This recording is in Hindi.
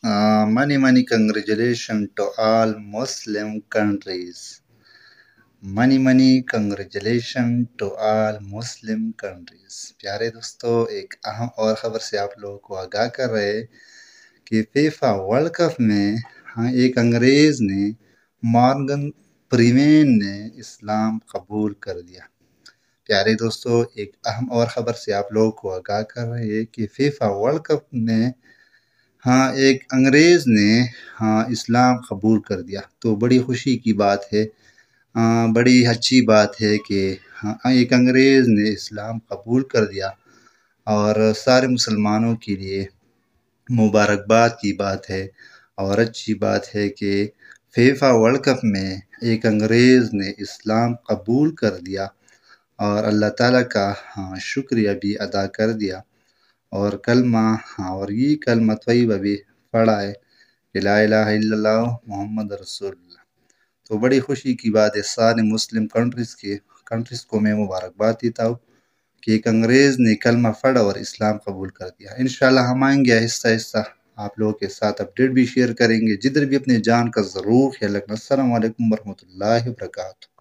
Uh, many, many congratulations to all Muslim countries. Many many congratulations to all Muslim countries प्यारे दोस्तों एक अहम और ख़बर से आप लोगों को आगाह कर रहे कि फीफा वर्ल्ड कप में हाँ एक अंग्रेज़ ने मॉर्गन प्रीवेन ने इस्लाम कबूल कर दिया प्यारे दोस्तों एक अहम और ख़बर से आप लोगों को आगाह कर रहे कि फीफा वर्ल्ड कप में हाँ एक अंग्रेज़ ने हाँ इस्लाम कबूल कर दिया तो बड़ी ख़ुशी की बात है बड़ी अच्छी बात है कि हाँ एक अंग्रेज़ ने इस्लाम कबूल कर दिया और सारे मुसलमानों के लिए मुबारकबाद की बात है और अच्छी बात है कि फेफा वर्ल्ड कप में एक अंग्रेज़ ने इस्लाम कबूल कर दिया और अल्लाह ताला का हाँ शुक्रिया भी अदा कर दिया और कलमा हाँ, और ये कलमा तयबा भी पढ़ा है ला मोहम्मद रसूल तो बड़ी खुशी की बात है सारे मुस्लिम कंट्रीज़ के कंट्रीज़ को मैं मुबारकबाद देता हूँ कि एक अंग्रेज़ ने कलमा फड़ा और इस्लाम कबूल कर दिया इन हम आएंगे हिस्सा हिस्सा आप लोगों के साथ अपडेट भी शेयर करेंगे जिधर भी अपने जान का ज़रूर ख्याल रखना असल वरहमल वर्का